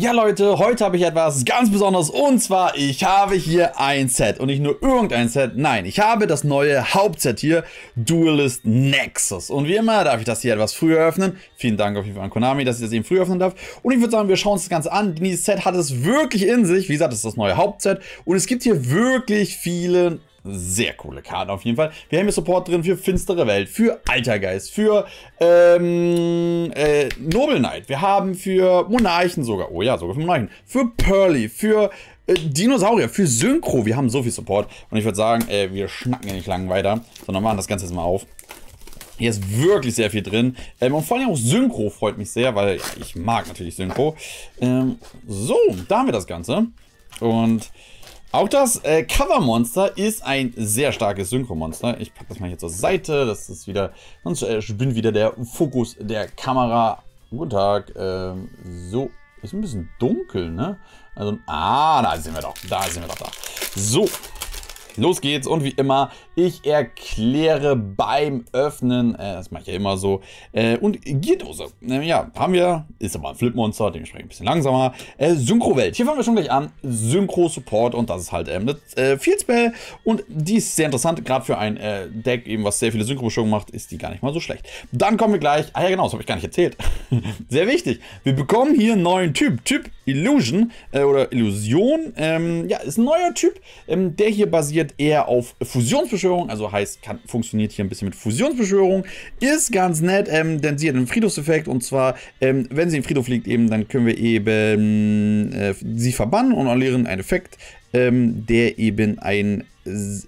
Ja Leute, heute habe ich etwas ganz Besonderes und zwar, ich habe hier ein Set und nicht nur irgendein Set, nein, ich habe das neue Hauptset hier, Duelist Nexus. Und wie immer darf ich das hier etwas früher öffnen, vielen Dank auf jeden Fall an Konami, dass ich das eben früher öffnen darf. Und ich würde sagen, wir schauen uns das Ganze an, dieses Set hat es wirklich in sich, wie gesagt, das ist das neue Hauptset und es gibt hier wirklich viele sehr coole Karten auf jeden Fall. Wir haben hier Support drin für Finstere Welt, für Altergeist, für ähm, äh, Noble Knight. Wir haben für Monarchen sogar, oh ja, sogar für Monarchen, für Pearly, für äh, Dinosaurier, für Synchro. Wir haben so viel Support. Und ich würde sagen, äh, wir schnacken hier nicht lang weiter, sondern machen das Ganze jetzt mal auf. Hier ist wirklich sehr viel drin. Ähm, und vor allem auch Synchro freut mich sehr, weil ja, ich mag natürlich Synchro. Ähm, so, da haben wir das Ganze. Und auch das äh, Monster ist ein sehr starkes Synchromonster. Ich packe das mal hier zur Seite. Das ist wieder. Sonst äh, spinnt wieder der Fokus der Kamera. Guten Tag. Ähm, so. Ist ein bisschen dunkel, ne? Also. Ah, da sind wir doch. Da sind wir doch da. So. Los geht's und wie immer, ich erkläre beim Öffnen, äh, das mache ich ja immer so, äh, und Geardose. Äh, ja, haben wir, ist aber ein Flipmonster, dementsprechend ein bisschen langsamer. Äh, Synchro-Welt, hier fangen wir schon gleich an. Synchro-Support und das ist halt ähm, das äh, Field Spell und die ist sehr interessant, gerade für ein äh, Deck, eben was sehr viele Synchro-Beschwörungen macht, ist die gar nicht mal so schlecht. Dann kommen wir gleich, ah ja genau, das habe ich gar nicht erzählt. sehr wichtig, wir bekommen hier einen neuen Typ, Typ Illusion äh, oder Illusion, ähm, ja, ist ein neuer Typ, ähm, der hier basiert basiert eher auf Fusionsbeschwörung, also heißt, kann, funktioniert hier ein bisschen mit Fusionsbeschwörung. Ist ganz nett, ähm, denn sie hat einen Friedhofseffekt und zwar, ähm, wenn sie in Friedhof liegt, eben, dann können wir eben äh, sie verbannen und erlernen einen Effekt, ähm, der eben ein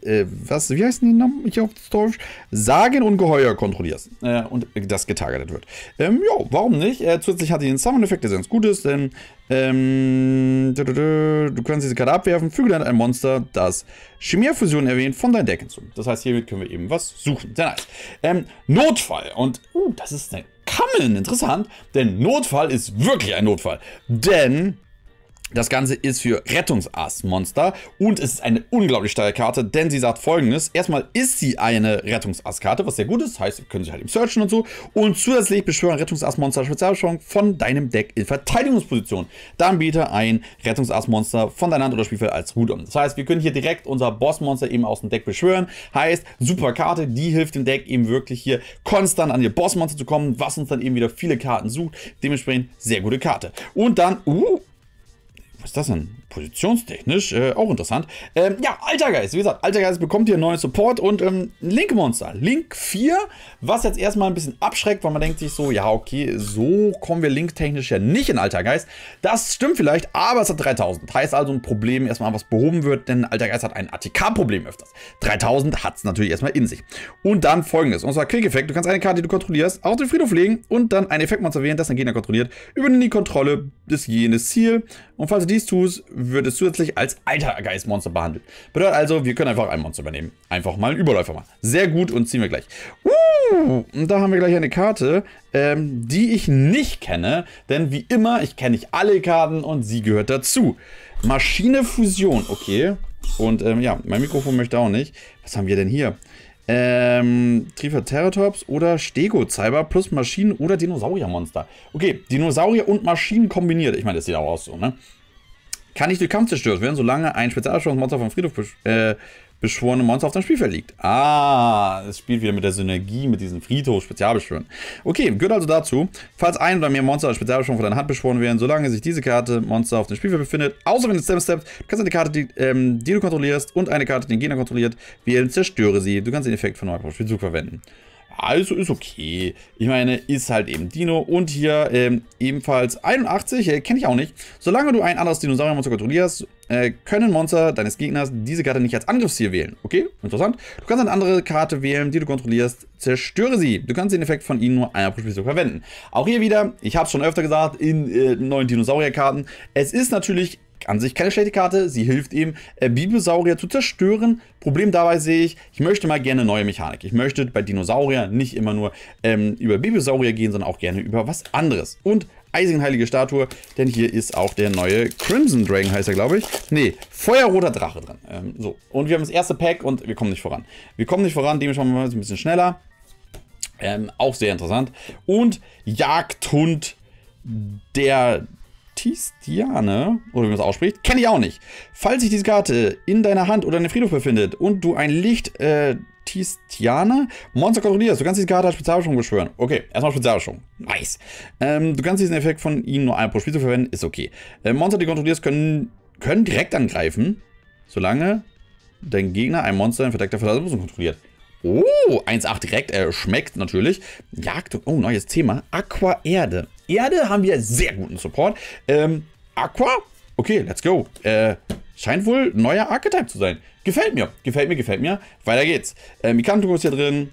äh, was, wie heißt denn die Namen? Ich auf Deutsch? Sagenungeheuer kontrollierst äh, und das getargetet wird. Ähm, jo, warum nicht? Äh, zusätzlich hat die den Summon-Effekt, der sehr gut ist, denn ähm, du, du, du, du kannst diese Karte abwerfen, füge dann ein Monster, das Chimärfusion erwähnt, von deinem Deck hinzu. Das heißt, hiermit können wir eben was suchen. Sehr nice. Ähm, Notfall. Und, uh, das ist eine Kammeln. Interessant, denn Notfall ist wirklich ein Notfall. Denn das Ganze ist für Rettungsass-Monster und es ist eine unglaublich steile Karte, denn sie sagt folgendes. Erstmal ist sie eine Rettungsass-Karte, was sehr gut ist, heißt, wir können sie halt im Searchen und so. Und zusätzlich beschwören Rettungsass-Monster Spezialbeschwörung von deinem Deck in Verteidigungsposition. Dann biete ein Rettungsass-Monster von deiner Hand oder Spielfeld als Ruder. um. Das heißt, wir können hier direkt unser Boss-Monster eben aus dem Deck beschwören. Heißt, super Karte, die hilft dem Deck eben wirklich hier konstant an ihr Boss-Monster zu kommen, was uns dann eben wieder viele Karten sucht. Dementsprechend sehr gute Karte. Und dann, uh, ist das denn? Positionstechnisch äh, auch interessant. Ähm, ja, Altergeist, wie gesagt, Altergeist bekommt hier neuen Support und ähm, Link-Monster. Link 4, was jetzt erstmal ein bisschen abschreckt, weil man denkt sich so, ja, okay, so kommen wir link ja nicht in Altergeist. Das stimmt vielleicht, aber es hat 3000. Heißt also ein Problem erstmal, was behoben wird, denn Altergeist hat ein ATK-Problem öfters. 3000 hat es natürlich erstmal in sich. Und dann folgendes, unser zwar effekt Du kannst eine Karte, die du kontrollierst, auf den Friedhof legen und dann ein Effektmonster wählen, das dein Gegner kontrolliert, übernimm die Kontrolle des jenes Ziel. Und falls du dies dies tust, wird es zusätzlich als alter Geistmonster behandelt. Bedeutet also, wir können einfach ein Monster übernehmen. Einfach mal einen Überläufer machen. Sehr gut und ziehen wir gleich. Uh, und da haben wir gleich eine Karte, ähm, die ich nicht kenne. Denn wie immer, ich kenne nicht alle Karten und sie gehört dazu. Maschine Fusion, okay. Und ähm, ja, mein Mikrofon möchte auch nicht. Was haben wir denn hier? Ähm, Triceratops oder Cyber plus Maschinen- oder Dinosauriermonster. Okay, Dinosaurier und Maschinen kombiniert. Ich meine, das sieht auch aus so, ne? kann nicht durch Kampf zerstört werden, solange ein Spezialbeschwörungsmonster vom Friedhof besch äh, beschworene Monster auf deinem Spielfeld liegt. Ah, es spielt wieder mit der Synergie mit diesem Friedhof Spezialbeschwören. Okay, gehört also dazu, falls ein oder mehr Monster als Spezialbeschwörung von deiner Hand beschworen werden, solange sich diese Karte Monster auf dem Spielfeld befindet, außer wenn es Stem kannst du eine Karte, die, ähm, die, du kontrollierst und eine Karte, die den Gegner kontrolliert, wählen, zerstöre sie. Du kannst den Effekt von Spielzug verwenden. Also ist okay. Ich meine, ist halt eben Dino. Und hier ähm, ebenfalls 81, äh, kenne ich auch nicht. Solange du ein anderes Dinosauriermonster kontrollierst, äh, können Monster deines Gegners diese Karte nicht als Angriffsziel wählen. Okay, interessant. Du kannst eine andere Karte wählen, die du kontrollierst. Zerstöre sie. Du kannst den Effekt von ihnen nur einer pro Spielzug verwenden. Auch hier wieder, ich habe es schon öfter gesagt, in äh, neuen Dinosaurierkarten. Es ist natürlich an sich keine schlechte Karte. Sie hilft ihm, äh, Bibiosaurier zu zerstören. Problem dabei sehe ich, ich möchte mal gerne neue Mechanik. Ich möchte bei Dinosaurier nicht immer nur ähm, über Bibiosaurier gehen, sondern auch gerne über was anderes. Und Eisenheilige Statue, denn hier ist auch der neue Crimson Dragon, heißt er, glaube ich. Nee, Feuerroter Drache drin. Ähm, so, und wir haben das erste Pack und wir kommen nicht voran. Wir kommen nicht voran, dementsprechend machen wir es ein bisschen schneller. Ähm, auch sehr interessant. Und Jagdhund der Tistiane, oder wie man es ausspricht, kenne ich auch nicht. Falls sich diese Karte in deiner Hand oder in einem Friedhof befindet und du ein Licht äh, Tistiane Monster kontrollierst, du kannst diese Karte als Spezialbeschwörung beschwören. Okay, erstmal Spezialbeschwörung. Nice. Ähm, du kannst diesen Effekt von ihnen nur einmal pro Spiel zu verwenden, ist okay. Äh, Monster, die kontrollierst, können, können direkt angreifen, solange dein Gegner ein Monster in verdeckter Verlassung kontrolliert. Oh, 1,8 direkt. Äh, schmeckt natürlich. Jagd. Oh, neues Thema. Aqua Erde. Erde haben wir sehr guten Support. Ähm, Aqua? Okay, let's go. Äh, scheint wohl neuer Archetype zu sein. Gefällt mir. Gefällt mir, gefällt mir. Weiter geht's. Äh, Mikanto ist hier drin.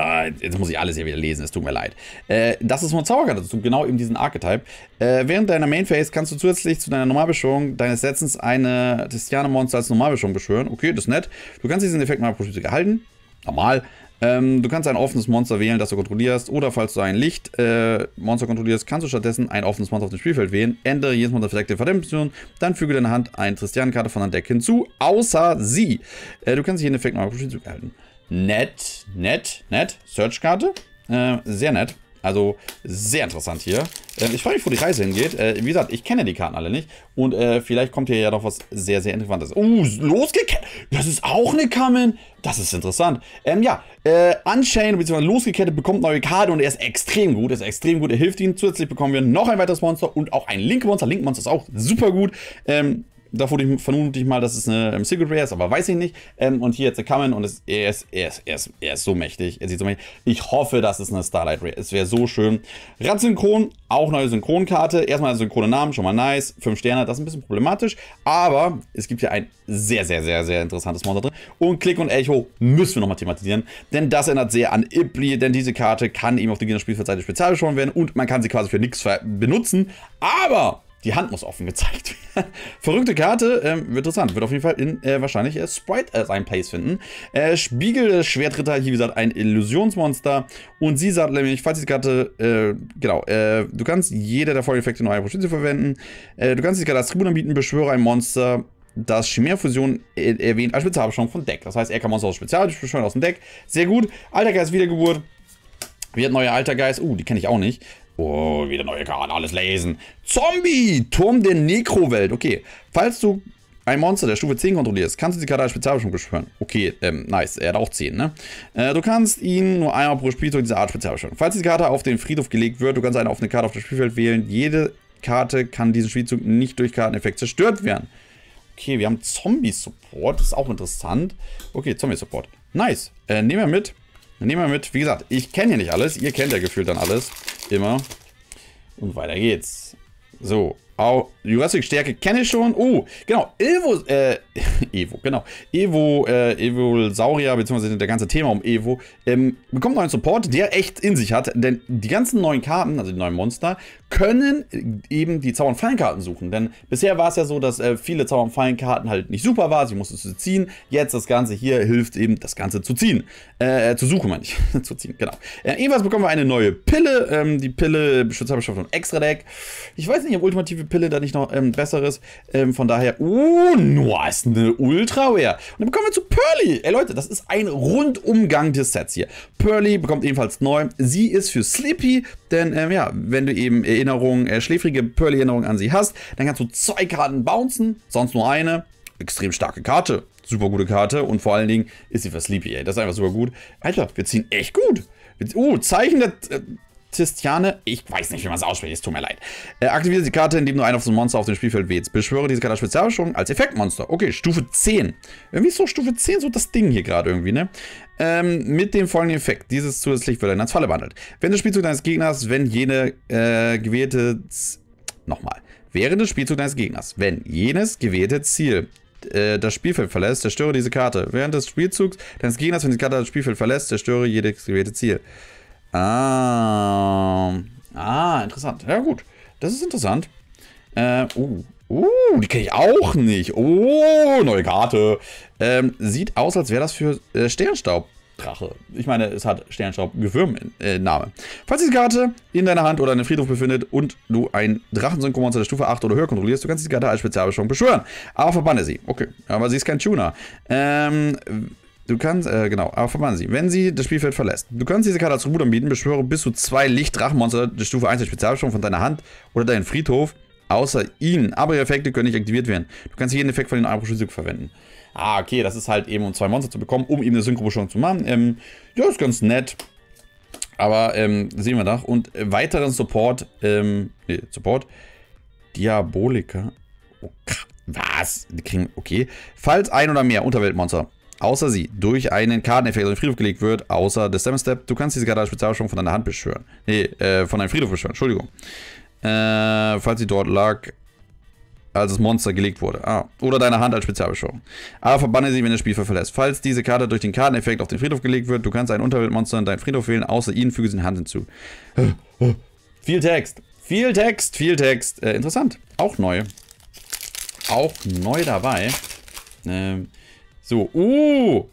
Äh, jetzt muss ich alles hier wieder lesen, es tut mir leid. Äh, das ist nur Zauberkarte dazu, genau eben diesen Archetype. Äh, während deiner Main Phase kannst du zusätzlich zu deiner Normalbeschwörung deines Setzens eine Tiziane-Monster als Normalbeschwörung beschwören. Okay, das ist nett. Du kannst diesen Effekt mal pro Spielzug gehalten. Normal. Ähm, du kannst ein offenes Monster wählen, das du kontrollierst, oder falls du ein Lichtmonster äh, kontrollierst, kannst du stattdessen ein offenes Monster auf dem Spielfeld wählen. Ändere jedes Monster verdeckte Verdämmungsmission, dann füge deine Hand eine Tristian-Karte von deinem Deck hinzu, außer sie. Äh, du kannst jeden Effekt noch auf Spielzug erhalten nett, nett, nett. Searchkarte. Äh, sehr nett. Also sehr interessant hier. Äh, ich freue mich, wo die Reise hingeht. Äh, wie gesagt, ich kenne die Karten alle nicht. Und äh, vielleicht kommt hier ja noch was sehr, sehr Interessantes. uh, losgekettet. Das ist auch eine Kamen. Das ist interessant. Ähm, ja, äh, Unchained bzw. losgekettet bekommt neue Karte und er ist extrem gut. Er ist extrem gut. Er hilft ihnen. Zusätzlich bekommen wir noch ein weiteres Monster und auch ein Link-Monster. Link-Monster ist auch super gut. Ähm, da wurde ich vermutlich mal, dass es eine ähm, Secret Rare ist, aber weiß ich nicht. Ähm, und hier jetzt Kamen und es, er, ist, er, ist, er, ist, er ist so mächtig. Er sieht so mächtig. Ich hoffe, dass es eine Starlight Rare. Es wäre so schön. Radsynchron, auch neue Synchronkarte. Erstmal synchrone Namen, schon mal nice. Fünf Sterne, das ist ein bisschen problematisch. Aber es gibt hier ein sehr, sehr, sehr, sehr interessantes Monster drin. Und Klick und Echo müssen wir nochmal thematisieren. Denn das ändert sehr an Ibli, denn diese Karte kann eben auf der gegner Gegnerspielfeldseite spezial beschworen werden und man kann sie quasi für nichts benutzen. Aber die Hand muss offen gezeigt werden. Verrückte Karte, ähm, interessant. Wird auf jeden Fall in äh, wahrscheinlich äh, Sprite als ein Place finden. Äh, Spiegel, Schwertritter, hier wie gesagt ein Illusionsmonster. Und sie sagt nämlich, falls diese Karte, äh, genau, äh, du kannst jeder der folgenden Effekte in eurer Position verwenden. Äh, du kannst diese Karte als Tribut anbieten, beschwöre ein Monster, das Chimärfusion fusion erwähnt als Spezialbeschwörung von Deck. Das heißt, er kann Monster aus Spezialbeschwörung aus dem Deck. Sehr gut. Altergeist Wiedergeburt. Wird neuer alter Geist. Uh, die kenne ich auch nicht. Oh, wieder neue Karte, alles lesen. Zombie! Turm der Nekrowelt. Okay. Falls du ein Monster der Stufe 10 kontrollierst, kannst du die Karte als Spezialbeschwörung beschwören. Okay, ähm, nice. Er hat auch 10, ne? Äh, du kannst ihn nur einmal pro Spielzug dieser Art Spezialbeschwören. Falls die Karte auf den Friedhof gelegt wird, du kannst eine offene Karte auf das Spielfeld wählen. Jede Karte kann diesen Spielzug nicht durch Karteneffekt zerstört werden. Okay, wir haben Zombie-Support. Das ist auch interessant. Okay, Zombie-Support. Nice. Äh, nehmen wir mit. Nehmen wir mit. Wie gesagt, ich kenne ja nicht alles. Ihr kennt ja gefühlt dann alles. Immer. Und weiter geht's. So, Au, Jurassic Stärke kenne ich schon. Oh, genau. Evo, äh, Evo, genau. Evo, äh, Evo Saurier, beziehungsweise der ganze Thema um Evo, ähm, bekommt neuen Support, der echt in sich hat. Denn die ganzen neuen Karten, also die neuen Monster, können eben die Zauber- und Fallenkarten suchen. Denn bisher war es ja so, dass äh, viele Zauber- und Fallenkarten halt nicht super waren. Sie mussten sie ziehen. Jetzt das Ganze hier hilft eben, das Ganze zu ziehen. Äh, äh zu suchen, meine ich. zu ziehen, genau. Äh, ebenfalls bekommen wir eine neue Pille. Ähm, die Pille beschützt Schaft und Extra-Deck. Ich weiß nicht, ob ultimative Pille da nicht noch ähm, besseres. Ähm, von daher, uh, nur ist eine Ultra-Rare. Und dann bekommen wir zu Pearly. Ey Leute, das ist ein Rundumgang des Sets hier. Pearly bekommt ebenfalls neu. Sie ist für Sleepy, denn ähm, ja, wenn du eben Erinnerungen, äh, schläfrige Pearly-Erinnerungen an sie hast, dann kannst du zwei Karten bouncen, sonst nur eine. Extrem starke Karte. Super gute Karte und vor allen Dingen ist sie für Sleepy, ey. Das ist einfach super gut. Alter, wir ziehen echt gut. Oh, Zeichen der, äh, Tistiane, ich weiß nicht, wie man es ausspricht, es tut mir leid. Äh, aktiviere die Karte, indem du einen auf so das Monster auf dem Spielfeld wählst. Beschwöre diese Karte als Spezialbeschwörung als Effektmonster. Okay, Stufe 10. Irgendwie ist so Stufe 10 so das Ding hier gerade irgendwie, ne? Ähm, mit dem folgenden Effekt. Dieses zusätzlich wird dann als Falle behandelt. Wenn der Spielzug deines Gegners, wenn jene äh, gewählte... Nochmal. Während des Spielzugs deines Gegners, wenn jenes gewählte Ziel äh, das Spielfeld verlässt, zerstöre diese Karte. Während des Spielzugs deines Gegners, wenn die Karte das Spielfeld verlässt, zerstöre jedes gewählte Ziel. Ah, ah, interessant. Ja gut, das ist interessant. Äh, uh, uh, die kenne ich auch nicht. Oh, neue Karte. Ähm, sieht aus, als wäre das für äh, Sternstaub. Drache. Ich meine, es hat Sternstaub Gefirmenname. Äh, Falls diese Karte in deiner Hand oder in einem Friedhof befindet und du ein Drachensynchromonster der Stufe 8 oder höher kontrollierst, du kannst diese Karte als Spezialbeschwörung beschwören. Aber verbanne sie. Okay, aber sie ist kein Tuner. Ähm, Du kannst, äh, genau, aber verbannen sie. Wenn sie das Spielfeld verlässt. Du kannst diese Karte als Ruder bieten, beschwöre bis zu zwei Lichtdrachenmonster der Stufe 1 der Spezialbeschwörung von deiner Hand oder deinem Friedhof, außer ihnen. Aber ihre Effekte können nicht aktiviert werden. Du kannst jeden Effekt von den Arbor Stück verwenden. Ah, okay, das ist halt eben, um zwei Monster zu bekommen, um eben eine Synchrobeschwörung zu machen. Ähm, ja, ist ganz nett. Aber, ähm, sehen wir doch. Und äh, weiteren Support, ähm, nee, Support. Diabolika. Oh, was? Die kriegen, okay. Falls ein oder mehr Unterweltmonster außer sie, durch einen Karteneffekt auf den Friedhof gelegt wird, außer das Seven Step. Du kannst diese Karte als Spezialbeschwörung von deiner Hand beschwören. Nee, äh, von deinem Friedhof beschwören, Entschuldigung. Äh, falls sie dort lag, als das Monster gelegt wurde. Ah, oder deine Hand als Spezialbeschwörung. Aber verbanne sie, wenn das Spielfeld verlässt. Falls diese Karte durch den Karteneffekt auf den Friedhof gelegt wird, du kannst ein Unterweltmonster in deinen Friedhof wählen, außer ihnen füge sie eine Hand hinzu. viel Text, viel Text, viel Text. Äh, interessant. Auch neu. Auch neu dabei. Ähm, so, uh,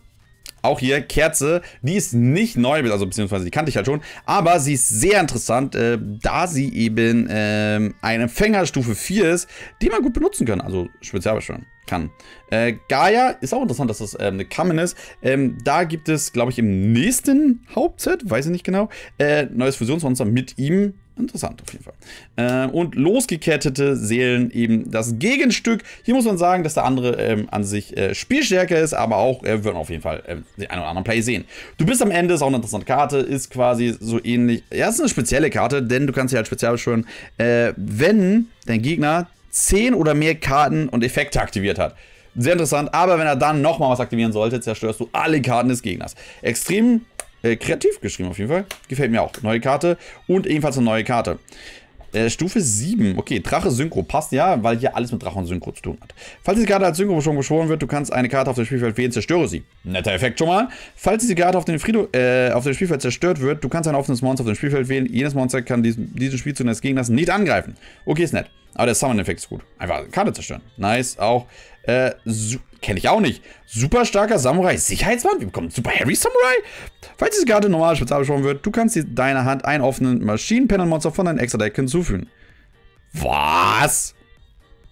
auch hier Kerze, die ist nicht neu, also beziehungsweise die kannte ich halt schon, aber sie ist sehr interessant, äh, da sie eben ähm, eine Empfängerstufe 4 ist, die man gut benutzen kann, also Spezialbeschwören kann. Äh, Gaia ist auch interessant, dass das ähm, eine Kamen ist. Ähm, da gibt es, glaube ich, im nächsten Hauptset, weiß ich nicht genau, äh, neues Fusionsmonster mit ihm Interessant auf jeden Fall. Ähm, und losgekettete Seelen eben das Gegenstück. Hier muss man sagen, dass der andere ähm, an sich äh, spielstärker ist, aber auch äh, würden auf jeden Fall äh, den einen oder anderen Play sehen. Du bist am Ende, ist auch eine interessante Karte, ist quasi so ähnlich. Ja, ist eine spezielle Karte, denn du kannst sie halt spezial beschwören, äh, wenn dein Gegner 10 oder mehr Karten und Effekte aktiviert hat. Sehr interessant, aber wenn er dann nochmal was aktivieren sollte, zerstörst du alle Karten des Gegners. Extrem äh, kreativ geschrieben auf jeden Fall. Gefällt mir auch. Neue Karte und ebenfalls eine neue Karte. Äh, Stufe 7. Okay, Drache Synchro. Passt ja, weil hier alles mit Drache und Synchro zu tun hat. Falls diese Karte als Synchro schon beschworen wird, du kannst eine Karte auf dem Spielfeld wählen, zerstöre sie. Netter Effekt schon mal. Falls diese Karte auf dem, Friedhof, äh, auf dem Spielfeld zerstört wird, du kannst ein offenes Monster auf dem Spielfeld wählen. Jenes Monster kann diesen, diesen Spielzug des Gegners nicht angreifen. Okay, ist nett. Aber der Summon-Effekt ist gut. Einfach Karte zerstören. Nice, auch. Äh, kenne ich auch nicht. Super starker Samurai. Sicherheitsmann? Wir bekommen Super Harry Samurai? Falls diese Karte normal beschworen wird, du kannst deine Hand einen offenen Maschinenpenner-Monster von deinem Extra-Deck hinzufügen. Was?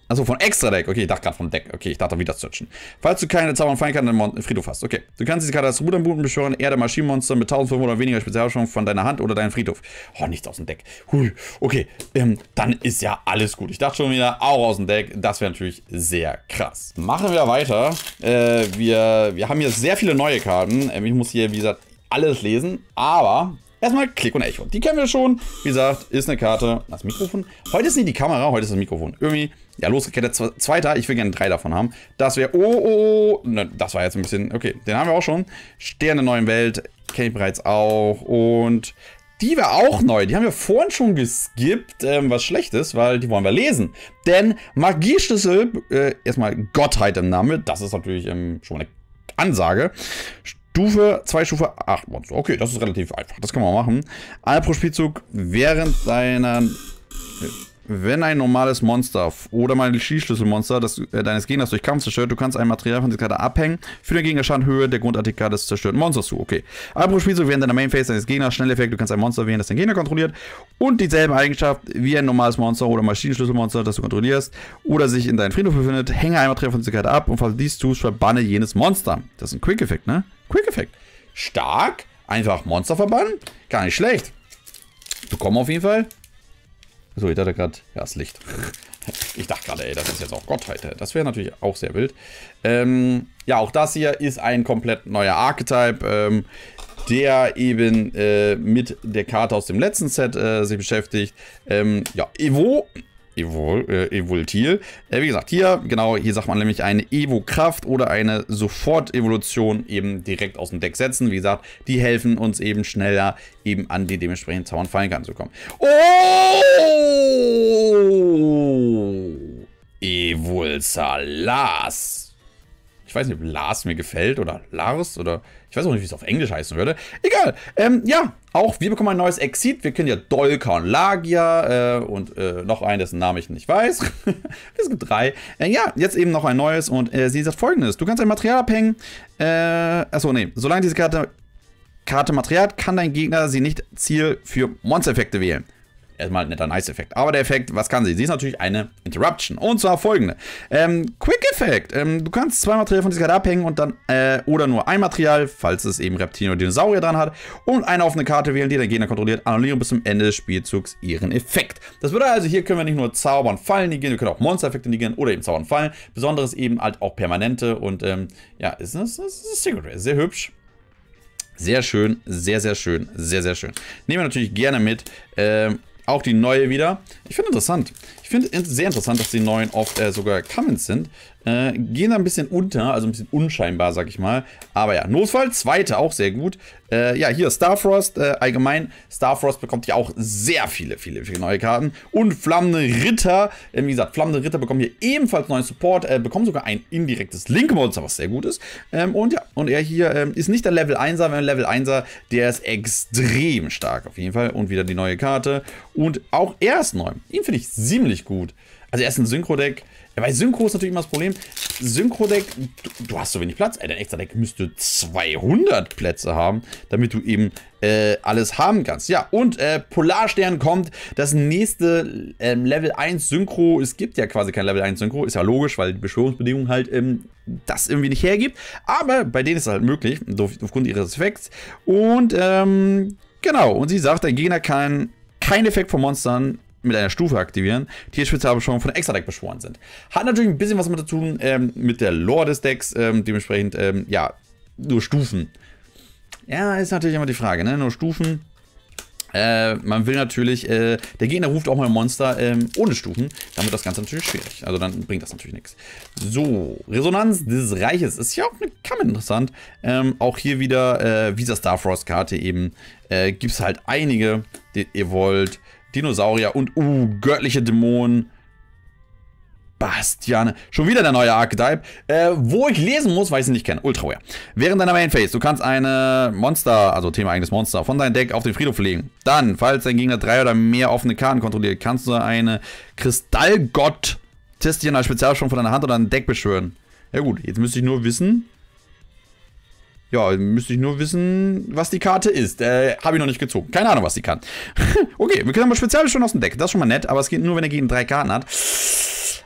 Achso, von extra Deck. Okay, ich dachte gerade vom Deck. Okay, ich dachte wieder searchen. Falls du keine Zauber und Feinkarten im Friedhof hast. Okay. Du kannst diese Karte als Ruderbuten beschwören, Erde, Maschinenmonster mit 1500 oder weniger Spezialschwung von deiner Hand oder deinem Friedhof. Oh, nichts aus dem Deck. Hui. Okay, ähm, dann ist ja alles gut. Ich dachte schon wieder, auch aus dem Deck. Das wäre natürlich sehr krass. Machen wir weiter. Äh, wir, wir haben hier sehr viele neue Karten. Ähm, ich muss hier, wie gesagt, alles lesen. Aber Erstmal Klick und Echo. Die kennen wir schon. Wie gesagt, ist eine Karte. Das Mikrofon. Heute ist nicht die Kamera, heute ist das Mikrofon. Irgendwie, ja, losgekettet. Zweiter, ich will gerne drei davon haben. Das wäre. Oh, oh, oh. Ne, das war jetzt ein bisschen. Okay, den haben wir auch schon. Sterne neuen Welt. Kenne ich bereits auch. Und die wäre auch neu. Die haben wir vorhin schon geskippt, ähm, was schlecht ist, weil die wollen wir lesen. Denn Magieschlüssel, äh, erstmal Gottheit im Namen, das ist natürlich ähm, schon eine Ansage. Stufe, zwei Stufe 8 Monster. Okay, das ist relativ einfach. Das kann man machen. Einmal pro Spielzug während deiner. Wenn ein normales Monster oder mal Schießschlüsselmonster das, äh, deines Gegners durch Kampf zerstört, du kannst ein Material von dieser Karte abhängen. Für den Gegner Schaden Höhe der Grundartikel des zerstörten Monsters zu. Okay. Apropos Spielzug, während deiner Mainphase deines Gegners Schnelleffekt, du kannst ein Monster wählen, das den Gegner kontrolliert. Und dieselbe Eigenschaft wie ein normales Monster oder Maschinenschlüsselmonster, das du kontrollierst oder sich in deinem Friedhof befindet. Hänge ein Material von dieser Karte ab und falls dies tust, verbanne jenes Monster. Das ist ein Quick-Effekt, ne? Quick-Effekt. Stark. Einfach Monster verbannen. Gar nicht schlecht. Bekommen auf jeden Fall so, jetzt hat er gerade, ja, das Licht. Ich dachte gerade, ey, das ist jetzt auch Gottheit. Das wäre natürlich auch sehr wild. Ähm, ja, auch das hier ist ein komplett neuer Archetype, ähm, der eben äh, mit der Karte aus dem letzten Set äh, sich beschäftigt. Ähm, ja, Evo Evol, äh, Evoltil. Äh, wie gesagt, hier, genau, hier sagt man nämlich eine Evo-Kraft oder eine Sofort-Evolution eben direkt aus dem Deck setzen. Wie gesagt, die helfen uns eben schneller eben an die dementsprechenden Zaunfallenkarten zu kommen. Oh! Evol weiß nicht, ob Lars mir gefällt oder Lars oder ich weiß auch nicht, wie es auf Englisch heißen würde. Egal. Ähm, ja, auch wir bekommen ein neues Exit. Wir kennen ja Dolka und Lagia äh, und äh, noch einen, dessen Namen ich nicht weiß. es gibt drei. Äh, ja, jetzt eben noch ein neues und äh, sie sagt folgendes. Du kannst ein Material abhängen. Äh, achso, nee. Solange diese Karte Karte Material kann dein Gegner sie nicht Ziel für Monster-Effekte wählen erstmal ein netter Nice-Effekt. Aber der Effekt, was kann sie? Sie ist natürlich eine Interruption. Und zwar folgende. Ähm, Quick-Effekt. Ähm, du kannst zwei Materialien von dieser Karte abhängen und dann, äh, oder nur ein Material, falls es eben Reptilien oder Dinosaurier dran hat, und eine offene Karte wählen, die der Gegner kontrolliert, annullieren bis zum Ende des Spielzugs ihren Effekt. Das würde also, hier können wir nicht nur zaubern, fallen negieren, wir können auch Monster-Effekte negieren oder eben zaubern, fallen. Besonderes eben halt auch permanente und, ähm, ja, ist ein, ist ein Secret Rare. Sehr hübsch. Sehr schön, sehr, sehr schön, sehr, sehr schön. Nehmen wir natürlich gerne mit. Ähm, auch die neue wieder. Ich finde interessant. Ich finde es sehr interessant, dass die neuen oft äh, sogar Commons sind. Äh, gehen da ein bisschen unter, also ein bisschen unscheinbar, sag ich mal. Aber ja, Notfall, zweite, auch sehr gut. Äh, ja, hier Starfrost, äh, allgemein, Starfrost bekommt ja auch sehr viele, viele, viele neue Karten. Und Flammende Ritter, äh, wie gesagt, Flammende Ritter bekommen hier ebenfalls neuen Support, äh, bekommen sogar ein indirektes Link-Monster, was sehr gut ist. Ähm, und ja, und er hier ähm, ist nicht der Level 1er, wenn Level 1er, der ist extrem stark auf jeden Fall. Und wieder die neue Karte. Und auch er ist neu. Ihn finde ich ziemlich wirklich gut. Also er ist ein Synchro-Deck. Ja, bei Synchro ist natürlich immer das Problem. Synchro-Deck, du, du, hast so wenig Platz. Ey, dein Extra-Deck müsste 200 Plätze haben, damit du eben äh, alles haben kannst. Ja, und äh, Polarstern kommt. Das nächste ähm, Level 1 Synchro. Es gibt ja quasi kein Level 1 Synchro. Ist ja logisch, weil die Beschwörungsbedingungen halt ähm, das irgendwie nicht hergibt. Aber bei denen ist es halt möglich, durch, aufgrund ihres Effekts. Und ähm, genau, und sie sagt, der Gegner kann Kein Effekt von Monstern mit einer Stufe aktivieren, die jetzt Spezialbeschwörungen von Extra-Deck beschworen sind. Hat natürlich ein bisschen was mit zu tun ähm, mit der Lore des Decks, ähm, dementsprechend, ähm, ja, nur Stufen. Ja, ist natürlich immer die Frage, ne? Nur Stufen. Äh, man will natürlich, äh, der Gegner ruft auch mal Monster ähm, ohne Stufen, dann wird das Ganze natürlich schwierig. Also dann bringt das natürlich nichts. So, Resonanz des Reiches ist ja auch eine Kamme interessant. Ähm, auch hier wieder, äh, wie dieser Starfrost-Karte eben, äh, gibt es halt einige, die ihr wollt. Dinosaurier und, uh, göttliche Dämonen. Bastiane. Schon wieder der neue Archetype, äh, wo ich lesen muss, weil ich sie nicht kenne. Ultraware. Während deiner Mainphase, du kannst eine Monster, also Thema eigenes Monster, von deinem Deck auf den Friedhof legen. Dann, falls dein Gegner drei oder mehr offene Karten kontrolliert, kannst du eine kristallgott testchen als Spezialschwung von deiner Hand oder deinem Deck beschwören. Ja gut, jetzt müsste ich nur wissen, ja, müsste ich nur wissen, was die Karte ist. Äh, habe ich noch nicht gezogen. Keine Ahnung, was die kann. okay, wir können aber Spezial schon aus dem Deck. Das ist schon mal nett, aber es geht nur, wenn er gegen drei Karten hat.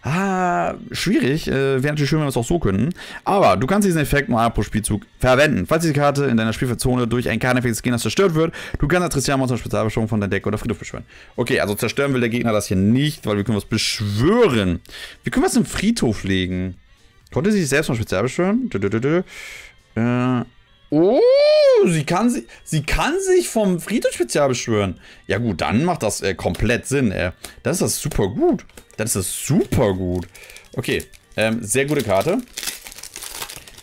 Ah, schwierig. Äh, Wäre natürlich schön, wenn wir es auch so könnten. Aber du kannst diesen Effekt nur einmal pro Spielzug verwenden. Falls diese Karte in deiner Spielfeldzone durch einen Karteneffekt des Gegners zerstört wird, du kannst das Tristian-Monster Spezialbeschwörung von deinem Deck oder Friedhof beschwören. Okay, also zerstören will der Gegner das hier nicht, weil wir können was beschwören. Wir können was im Friedhof legen. Konnte sie sich selbst mal spezial beschwören? Dö, dö, dö, äh, Oh, sie kann, sie, sie kann sich vom Friedenspezial beschwören. Ja gut, dann macht das äh, komplett Sinn. Äh. Das ist das super gut. Das ist das super gut. Okay, ähm, sehr gute Karte.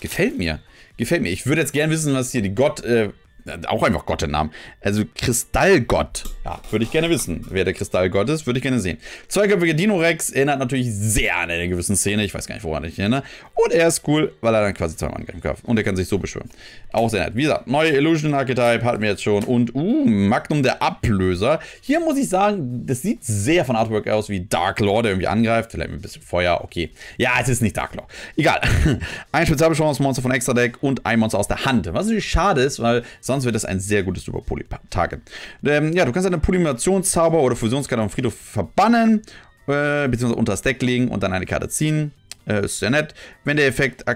Gefällt mir. Gefällt mir. Ich würde jetzt gerne wissen, was hier die Gott, äh, äh, auch einfach Gott den Namen. Also Kristallgott. Ja, würde ich gerne wissen, wer der Kristallgott ist. Würde ich gerne sehen. Zweiköpfige Dino-Rex erinnert natürlich sehr an eine gewisse Szene. Ich weiß gar nicht, woran ich erinnere. Und er ist cool, weil er dann quasi zweimal angreifen kann. Und er kann sich so beschwören. Auch sehr nett. Wie gesagt, neue Illusion Archetype hatten wir jetzt schon. Und, uh, Magnum der Ablöser. Hier muss ich sagen, das sieht sehr von Artwork aus wie Dark Lord, der irgendwie angreift. Vielleicht ein bisschen Feuer, okay. Ja, es ist nicht Dark Lord. Egal. ein Spezialbeschwörungsmonster von Extra Deck und ein Monster aus der Hand. Was natürlich schade ist, weil sonst sonst wird das ein sehr gutes Super Poly-Target. Ähm, ja, du kannst einen Polymationszauber oder Fusionskarte auf Friedhof verbannen, äh, beziehungsweise unter das Deck legen und dann eine Karte ziehen. Äh, ist sehr nett. Wenn der Effekt, äh,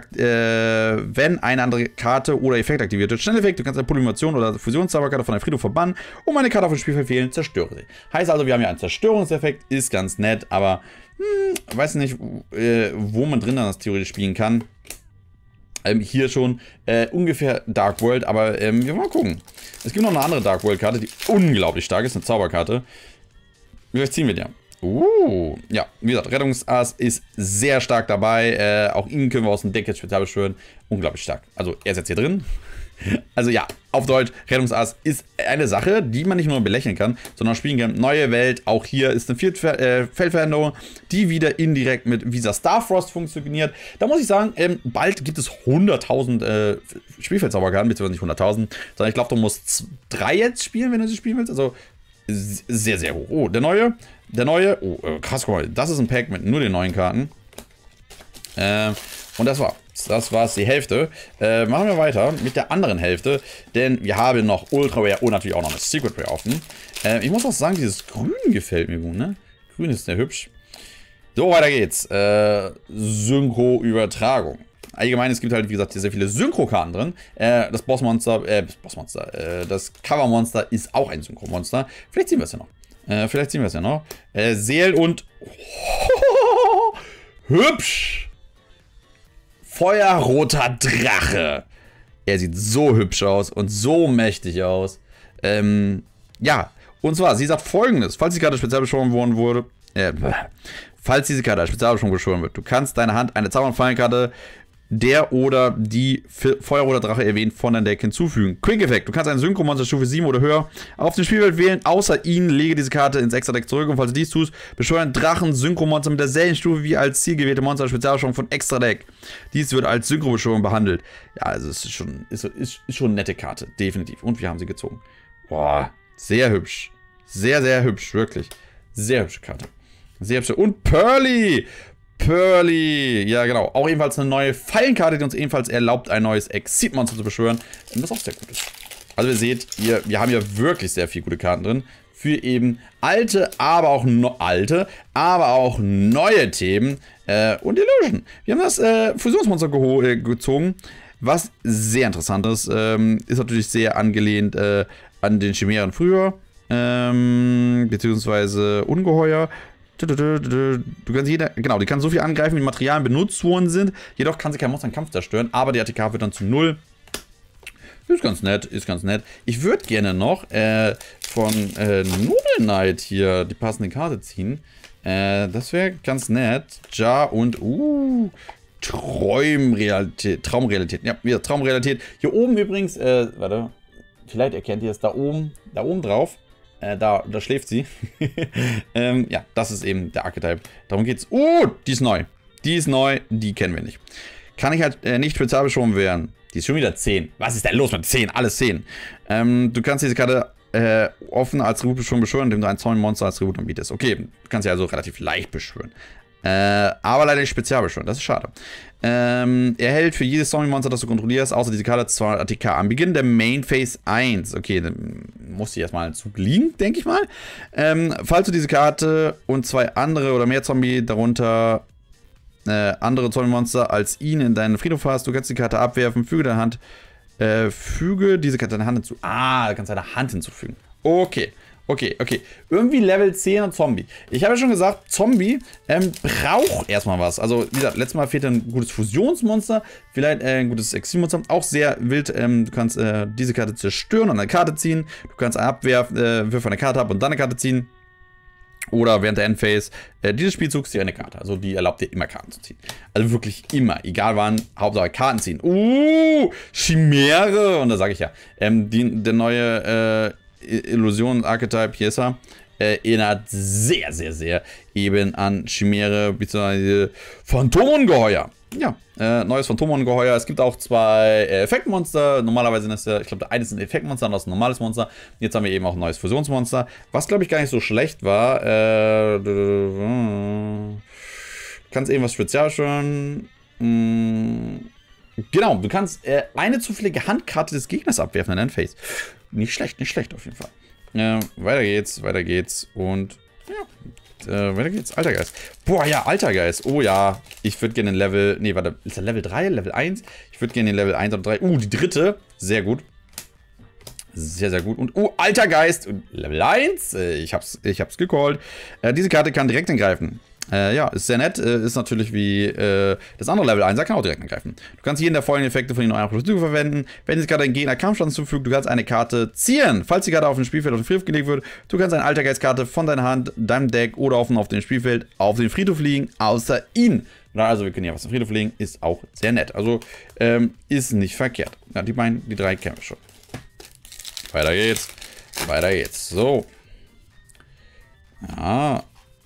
wenn eine andere Karte oder Effekt aktiviert wird, Schnelleffekt, du kannst eine Polymation oder Fusionszauberkarte von einem Friedhof verbannen und eine Karte auf dem Spiel verfehlen, zerstöre sie. Heißt also, wir haben hier einen Zerstörungseffekt, ist ganz nett, aber hm, weiß nicht, äh, wo man drin das theoretisch spielen kann. Ähm, hier schon äh, ungefähr Dark World, aber ähm, wir mal gucken. Es gibt noch eine andere Dark World Karte, die unglaublich stark ist, eine Zauberkarte. Vielleicht ziehen wir die. Uh, ja, wie gesagt, Rettungsass ist sehr stark dabei. Äh, auch ihn können wir aus dem Deck jetzt spezial beschwören. Unglaublich stark. Also, er ist jetzt hier drin. Also ja, auf Deutsch, Rettungsass ist eine Sache, die man nicht nur belächeln kann, sondern spielen kann. Neue Welt, auch hier ist eine Viert äh, Feldveränderung, die wieder indirekt mit Visa Starfrost funktioniert. Da muss ich sagen, ähm, bald gibt es 100.000 äh, Spielfeldzauberkarten, beziehungsweise nicht 100.000, sondern ich glaube, du musst drei jetzt spielen, wenn du sie spielen willst. Also sehr, sehr hoch. Oh, der neue, der neue, oh, äh, krass, guck mal, das ist ein Pack mit nur den neuen Karten. Äh, und das war, das war's, die Hälfte. Äh, machen wir weiter mit der anderen Hälfte, denn wir haben noch Ultra Rare und natürlich auch noch eine Secret Rare offen. Äh, ich muss auch sagen, dieses Grün gefällt mir gut, ne? Grün ist sehr hübsch. So, weiter geht's. Äh, Synchro-Übertragung. Allgemein, es gibt halt, wie gesagt, sehr viele Synchro-Karten drin. Äh, das Bossmonster, äh, Bossmonster, äh, das Covermonster äh, ist auch ein Synchro-Monster. Vielleicht sehen wir es ja noch. Äh, vielleicht sehen wir es ja noch. Äh, Seel und... hübsch! feuerroter Drache. Er sieht so hübsch aus und so mächtig aus. Ähm, ja, und zwar, sie sagt folgendes. Falls die Karte speziell beschworen worden wurde, äh, falls diese Karte speziell beschworen wird, du kannst deine Hand eine Zauber- und Feinkarte der oder die Feuer oder Drache erwähnt von deinem Deck hinzufügen. Quick Effect. Du kannst einen Synchro-Monster Stufe 7 oder höher auf dem Spielfeld wählen. Außer ihn lege diese Karte ins extra Deck zurück und falls du dies tust, beschwöre ein Drachen-Synchro-Monster mit derselben Stufe wie als zielgewählte Monster Spezialschwung von extra Deck. Dies wird als Synchro-Beschwörung behandelt. Ja, also es ist schon, ist, ist, ist schon eine nette Karte. Definitiv. Und wir haben sie gezogen. Boah, sehr hübsch. Sehr, sehr hübsch, wirklich. Sehr hübsche Karte. Sehr hübsche. Und Pearly! Pearly. Ja, genau. Auch ebenfalls eine neue Fallenkarte, die uns ebenfalls erlaubt, ein neues Exit-Monster zu beschwören. Und das auch sehr gut ist. Also ihr seht, ihr, wir haben ja wirklich sehr viele gute Karten drin. Für eben alte, aber auch no alte, aber auch neue Themen äh, und Illusion. Wir haben das äh, Fusionsmonster äh, gezogen, was sehr interessant ist. Ähm, ist natürlich sehr angelehnt äh, an den Chimären früher. Ähm, beziehungsweise Ungeheuer. Du kannst jeder, genau, die kann so viel angreifen, wie Materialien benutzt worden sind. Jedoch kann sie kein Monster im Kampf zerstören, aber die ATK wird dann zu null. Ist ganz nett, ist ganz nett. Ich würde gerne noch äh, von äh, Noble Knight hier die passende Karte ziehen. Äh, das wäre ganz nett. Ja und uh, Träumrealität. Traumrealität. Ja, wieder Traumrealität. Hier oben übrigens, äh, warte, vielleicht erkennt ihr es da oben, da oben drauf. Äh, da, da schläft sie. ähm, ja, das ist eben der Archetype. Darum geht's. Oh, die ist neu. Die ist neu, die kennen wir nicht. Kann ich halt äh, nicht spezial beschoben werden. Die ist schon wieder 10. Was ist denn los mit 10? Alles 10. Ähm, du kannst diese Karte äh, offen als Tribut beschwören, indem du ein Zornmonster als Tribut anbietest. Okay, du kannst sie also relativ leicht beschwören. Äh, aber leider nicht Spezialbeschwörung, das ist schade. Ähm, er hält für jedes Zombie-Monster, das du kontrollierst, außer diese Karte 200 ATK. Am Beginn der Main Phase 1. Okay, dann muss ich erstmal einen Zug liegen, denke ich mal. Ähm, falls du diese Karte und zwei andere oder mehr Zombie darunter äh, andere Zombie-Monster als ihn in deinen Friedhof hast, du kannst die Karte abwerfen, füge deine Hand, äh, füge diese Karte deiner Hand hinzu. Ah, du kannst deine Hand hinzufügen. Okay. Okay, okay. Irgendwie Level 10 und Zombie. Ich habe ja schon gesagt, Zombie ähm, braucht erstmal was. Also, wie gesagt, letztes Mal fehlt ein gutes Fusionsmonster, vielleicht äh, ein gutes Exilmonster. Auch sehr wild. Ähm, du kannst äh, diese Karte zerstören und eine Karte ziehen. Du kannst eine Abwerf, äh, wirf eine Karte ab und dann eine Karte ziehen. Oder während der Endphase äh, dieses Spielzugs dir eine Karte. Also die erlaubt dir immer Karten zu ziehen. Also wirklich immer, egal wann, Hauptsache Karten ziehen. Uh, Chimäre! Und da sage ich ja, ähm, die, der neue äh, Illusion, Archetype, hier ist er, erinnert sehr, sehr, sehr eben an Chimäre bzw. Phantomungeheuer. Ja, äh, neues Phantomungeheuer. Es gibt auch zwei Effektmonster. Normalerweise sind das ja, ich glaube, der eine ist ein Effektmonster, das ist ein normales Monster. Jetzt haben wir eben auch ein neues Fusionsmonster, was glaube ich gar nicht so schlecht war. Äh, kannst irgendwas was spezial schon. Genau, du kannst äh, eine zufällige Handkarte des Gegners abwerfen in dein Face. Nicht schlecht, nicht schlecht auf jeden Fall. Äh, weiter geht's, weiter geht's. Und ja, äh, weiter geht's. Alter Geist. Boah, ja, Alter Geist. Oh ja, ich würde gerne Level... Nee, warte, ist das Level 3, Level 1? Ich würde gerne Level 1 oder 3... Uh, die dritte. Sehr gut. Sehr, sehr gut. Und, oh, Alter Geist. Level 1. Ich hab's, ich hab's gecallt. Äh, diese Karte kann direkt angreifen. Äh, ja, ist sehr nett, äh, ist natürlich wie äh, das andere Level 1, er kann auch direkt angreifen. Du kannst jeden der folgenden Effekte von den neuen Prozeduren verwenden. Wenn sich gerade ein Gegner Kampfstand zufügt, du kannst eine Karte ziehen. Falls die Karte auf dem Spielfeld auf den Friedhof gelegt wird, du kannst eine Altergeistkarte von deiner Hand, deinem Deck oder offen auf dem Spielfeld auf den Friedhof legen, außer ihn. Also wir können ja was den Friedhof legen, ist auch sehr nett. Also ähm, ist nicht verkehrt. Ja, die beiden, die drei kennen wir schon. Weiter geht's. Weiter geht's. So. Ja,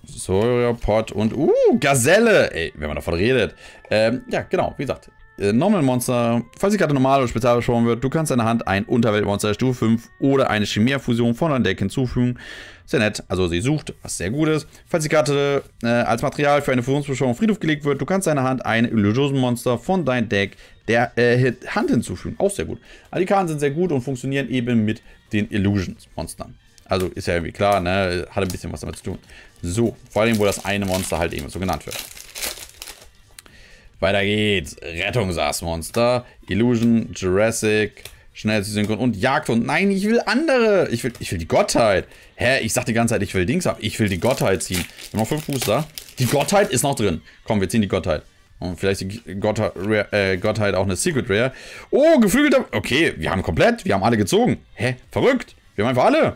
Sauropod und, uh, Gazelle. Ey, wenn man davon redet. Ähm, ja, genau, wie gesagt. Äh, normal Monster, falls die Karte normal oder spezial beschworen wird, du kannst deiner Hand ein Unterweltmonster Stufe 5 oder eine Chimärfusion von deinem Deck hinzufügen. Sehr nett, also sie sucht, was sehr gut ist. Falls die Karte äh, als Material für eine Fusionsbeschwörung auf Friedhof gelegt wird, du kannst deiner Hand ein Illusionsmonster von deinem Deck der äh, Hand hinzufügen. Auch sehr gut. Also die Karten sind sehr gut und funktionieren eben mit den Illusionsmonstern. Also ist ja irgendwie klar, ne? Hat ein bisschen was damit zu tun. So, vor allem, wo das eine Monster halt eben so genannt wird. Weiter geht's. Rettungsass-Monster, Illusion, Jurassic, Schnellsynchron und Jagd. Und Nein, ich will andere. Ich will, ich will die Gottheit. Hä, ich sag die ganze Zeit, ich will Dings ab. Ich will die Gottheit ziehen. Wir haben noch fünf Booster. Die Gottheit ist noch drin. Komm, wir ziehen die Gottheit. Und vielleicht die Gottheit, äh, Gottheit auch eine Secret Rare. Oh, geflügelter... Okay, wir haben komplett. Wir haben alle gezogen. Hä, verrückt. Wir haben einfach alle.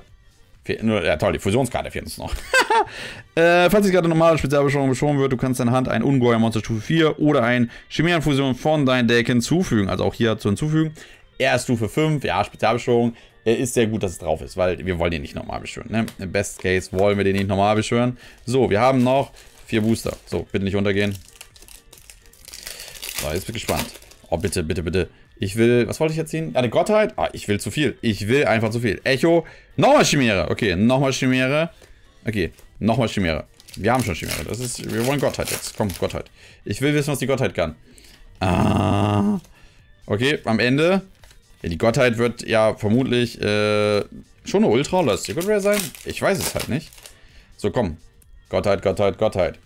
Ja toll, die Fusionskarte fehlt uns noch. Äh, falls jetzt gerade normale Spezialbeschwörung beschworen wird, du kannst deine Hand ein Ungeheuer Monster Stufe 4 oder ein Chimärenfusion von deinem Deck hinzufügen. Also auch hier zu hinzufügen. Er ist Stufe 5, ja, Spezialbeschwörung. Äh, ist sehr gut, dass es drauf ist, weil wir wollen den nicht normal beschwören. Ne? Im Best Case wollen wir den nicht normal beschwören. So, wir haben noch vier Booster. So, bitte nicht untergehen. So, jetzt bin ich gespannt. Oh, bitte, bitte, bitte. Ich will, was wollte ich jetzt ziehen? Eine Gottheit? Ah, ich will zu viel. Ich will einfach zu viel. Echo. Nochmal Chimäre. Okay, nochmal Chimäre. Okay, Nochmal Chimäre. Wir haben schon Chimäre. Das ist, wir wollen Gottheit jetzt. Komm, Gottheit. Ich will wissen, was die Gottheit kann. Ah. Okay, am Ende. Ja, die Gottheit wird ja vermutlich äh, schon eine Ultra oder Rare sein. Ich weiß es halt nicht. So, komm. Gottheit, Gottheit, Gottheit.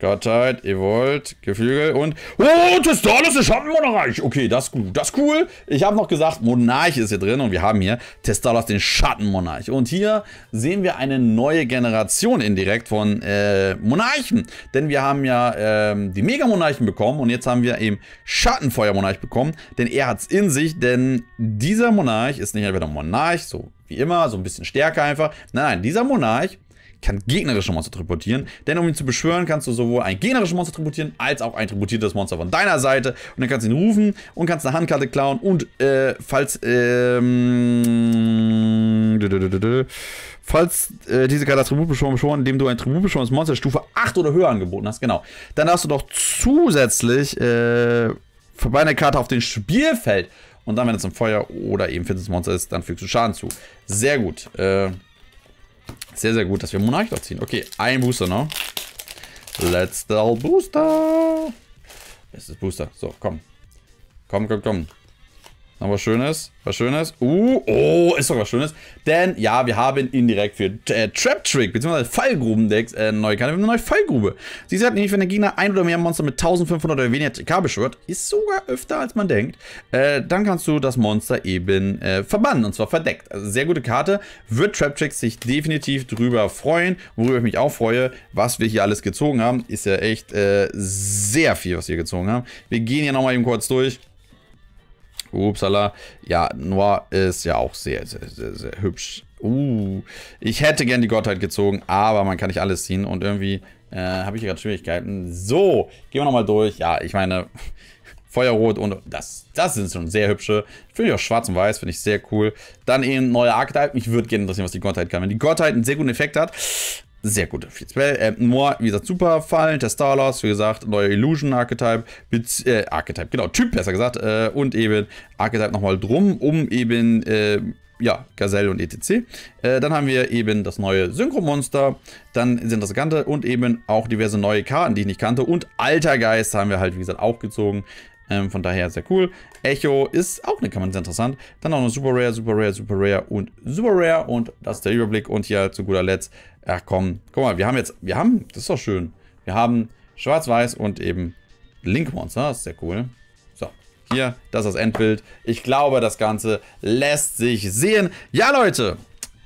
Gottheit, Evolt, Geflügel und... Oh, Testonis ist Schattenmonarch! Okay, das ist gut, das ist cool. Ich habe noch gesagt, Monarch ist hier drin und wir haben hier Testalos, den Schattenmonarch. Und hier sehen wir eine neue Generation indirekt von äh, Monarchen. Denn wir haben ja äh, die Megamonarchen bekommen und jetzt haben wir eben Schattenfeuermonarch bekommen. Denn er hat es in sich, denn dieser Monarch ist nicht einfach ein Monarch, so wie immer, so ein bisschen stärker einfach. Nein, nein, dieser Monarch kann gegnerische Monster tributieren. Denn um ihn zu beschwören, kannst du sowohl ein gegnerisches Monster tributieren, als auch ein tributiertes Monster von deiner Seite. Und dann kannst du ihn rufen und kannst eine Handkarte klauen. Und äh, falls, ähm, falls äh, diese Karte als Tribut beschworen, beschworen, indem du ein Tribut beschworenes Monster Stufe 8 oder höher angeboten hast, genau, dann darfst du doch zusätzlich äh, vorbei eine Karte auf dem Spielfeld. Und dann, wenn es ein Feuer oder eben Finsters Monster ist, dann fügst du Schaden zu. Sehr gut. Äh, sehr, sehr gut, dass wir Monarch dort ziehen. Okay, ein Booster noch. Let's Booster. Bestes Booster. So, komm. Komm, komm, komm. Noch was Schönes, was Schönes. Uh, oh, ist doch was Schönes. Denn, ja, wir haben indirekt für äh, Trap Trick, beziehungsweise Fallgrubendecks, äh, eine neue Karte. eine neue Fallgrube. Sie sagt halt nämlich, wenn der Gegner ein oder mehr Monster mit 1500 oder weniger TK beschwört, ist sogar öfter als man denkt, äh, dann kannst du das Monster eben äh, verbannen, und zwar verdeckt. Also, sehr gute Karte. Wird Trap Trick sich definitiv drüber freuen, worüber ich mich auch freue. Was wir hier alles gezogen haben, ist ja echt äh, sehr viel, was wir gezogen haben. Wir gehen hier nochmal eben kurz durch. Upsala. Ja, Noir ist ja auch sehr, sehr, sehr, sehr hübsch. Uh, ich hätte gern die Gottheit gezogen, aber man kann nicht alles ziehen. Und irgendwie äh, habe ich hier gerade Schwierigkeiten. So, gehen wir nochmal durch. Ja, ich meine, Feuerrot und das, das sind schon sehr hübsche. Finde ich auch schwarz und weiß, finde ich sehr cool. Dann eben neue Archetypen. Mich würde gerne interessieren, was die Gottheit kann. Wenn die Gottheit einen sehr guten Effekt hat, sehr gute Feeds. Äh, Moore, wie gesagt, super. Fallen, Testalos, wie gesagt, neue Illusion-Archetype, äh, Archetype, genau, Typ besser gesagt, äh, und eben Archetype nochmal drum, um eben, äh, ja, Gazelle und etc. Äh, dann haben wir eben das neue Synchro-Monster, dann sind das Ganze und eben auch diverse neue Karten, die ich nicht kannte und Alter Geist haben wir halt, wie gesagt, auch gezogen. Ähm, von daher sehr cool. Echo ist auch eine Kamera, sehr interessant. Dann auch noch Super Rare, Super Rare, Super Rare und Super Rare. Und das ist der Überblick. Und hier zu guter Letzt, ach komm, guck mal, wir haben jetzt, wir haben, das ist doch schön. Wir haben Schwarz-Weiß und eben Link-Monster, das ist sehr cool. Hier, das ist das Endbild. Ich glaube, das Ganze lässt sich sehen. Ja, Leute,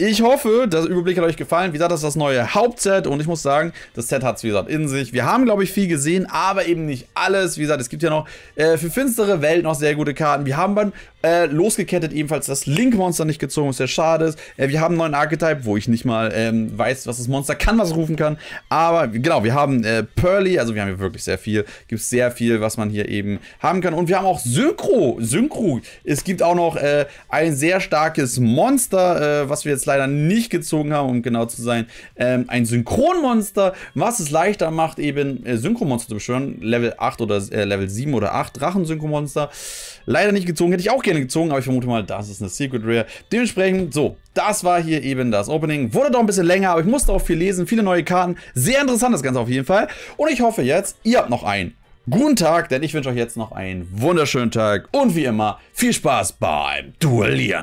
ich hoffe, der Überblick hat euch gefallen. Wie gesagt, das ist das neue Hauptset und ich muss sagen, das Set hat es, wie gesagt, in sich. Wir haben, glaube ich, viel gesehen, aber eben nicht alles. Wie gesagt, es gibt ja noch äh, für finstere Welt noch sehr gute Karten. Wir haben beim äh, Losgekettet ebenfalls das Link-Monster nicht gezogen, was sehr schade ist. Äh, wir haben einen neuen Archetype, wo ich nicht mal ähm, weiß, was das Monster kann, was rufen kann. Aber genau, wir haben äh, Pearly, also wir haben hier wirklich sehr viel. Gibt sehr viel, was man hier eben haben kann. Und wir haben auch Synchro. Synchro. Es gibt auch noch äh, ein sehr starkes Monster, äh, was wir jetzt leider leider nicht gezogen haben, um genau zu sein, ähm, ein Synchronmonster, was es leichter macht, eben äh, Synchromonster zu beschwören. Level 8 oder äh, Level 7 oder 8 drachen Drachensynchromonster. Leider nicht gezogen, hätte ich auch gerne gezogen, aber ich vermute mal, das ist eine Secret Rare. Dementsprechend, so, das war hier eben das Opening. Wurde doch ein bisschen länger, aber ich musste auch viel lesen, viele neue Karten. Sehr interessant das Ganze auf jeden Fall. Und ich hoffe jetzt, ihr habt noch einen guten Tag, denn ich wünsche euch jetzt noch einen wunderschönen Tag und wie immer viel Spaß beim Duellieren.